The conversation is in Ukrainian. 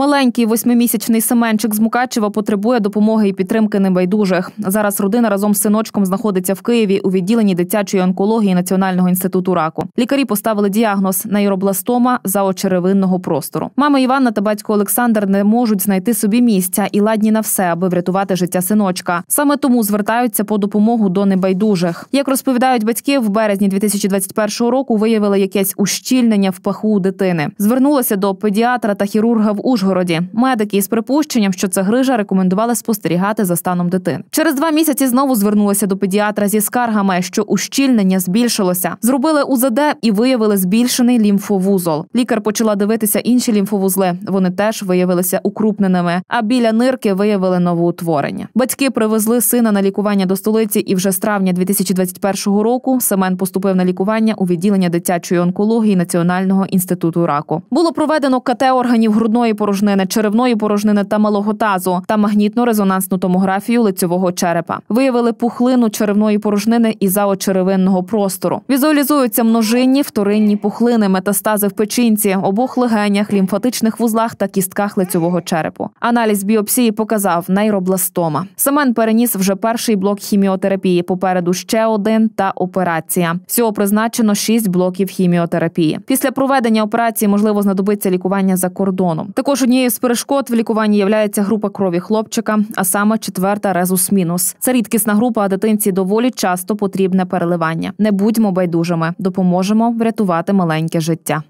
Маленький восьмимісячний Семенчик з Мукачева потребує допомоги і підтримки небайдужих. Зараз родина разом з синочком знаходиться в Києві у відділенні дитячої онкології Національного інституту раку. Лікарі поставили діагноз нейробластома заочеревинного простору. Мама Іванна та батько Олександр не можуть знайти собі місця і ладні на все, аби врятувати життя синочка. Саме тому звертаються по допомогу до небайдужих. Як розповідають батьки, в березні 2021 року виявили якесь ущільнення в паху у дитини. Звернулася до педіатра та хірурга в Ужгороді. Ужгороді. Медики із припущенням, що це грижа, рекомендували спостерігати за станом дитини. Через два місяці знову звернулися до педіатра зі скаргами, що ущільнення збільшилося. Зробили УЗД і виявили збільшений лімфовузол. Лікар почала дивитися інші лімфовузли. Вони теж виявилися укрупненими. А біля нирки виявили новоутворення. Батьки привезли сина на лікування до столиці, і вже з травня 2021 року Семен поступив на лікування у відділення дитячої онкології Національного інституту раку. Було проведено КТ органів грудної порожнини порожнини, черевної порожнини та малого тазу та магнітно-резонансну томографію лицевого черепа. Виявили пухлину черевної порожнини і заочеревинного простору. Візуалізуються множинні вторинні пухлини, метастази в печінці, обох легенях, лімфатичних вузлах та кістках лицевого черепу. Аналіз біопсії показав нейробластома. Семен переніс вже перший блок хіміотерапії. Попереду ще один та операція. Всього призначено шість блоків хіміотерапії. Після проведення операції можливо знадобиться лікування за кордоном. Також також однією з перешкод в лікуванні являється група крові хлопчика, а саме четверта резус-мінус. Це рідкісна група, а дитинці доволі часто потрібне переливання. Не будьмо байдужими, допоможемо врятувати маленьке життя.